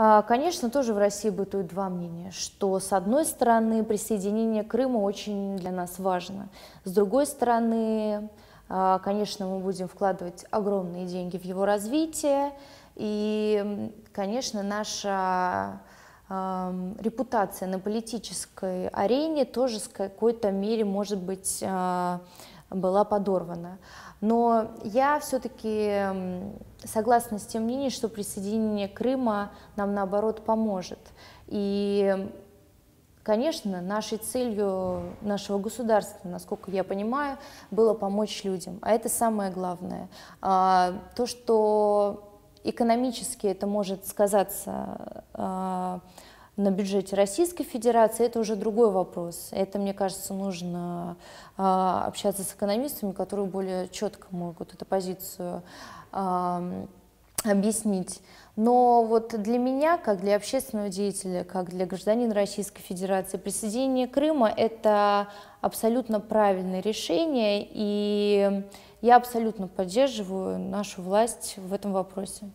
А, конечно, тоже в России бытует два мнения, что с одной стороны присоединение Крыма очень для нас важно, с другой стороны, а, конечно, мы будем вкладывать огромные деньги в его развитие, и, конечно, наша а, репутация на политической арене тоже в какой-то мере может быть была подорвана. Но я все-таки согласна с тем мнением, что присоединение Крыма нам наоборот поможет. И, конечно, нашей целью нашего государства, насколько я понимаю, было помочь людям. А это самое главное. А, то, что экономически это может сказаться а, на бюджете Российской Федерации, это уже другой вопрос. Это, мне кажется, нужно а, общаться с экономистами, которые более четко могут эту позицию а, объяснить. Но вот для меня, как для общественного деятеля, как для гражданина Российской Федерации, присоединение Крыма – это абсолютно правильное решение, и я абсолютно поддерживаю нашу власть в этом вопросе.